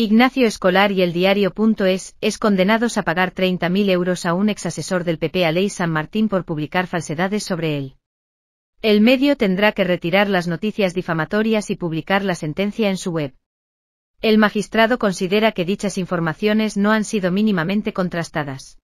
Ignacio Escolar y el diario.es es condenados a pagar 30.000 euros a un exasesor del PP ley San Martín por publicar falsedades sobre él. El medio tendrá que retirar las noticias difamatorias y publicar la sentencia en su web. El magistrado considera que dichas informaciones no han sido mínimamente contrastadas.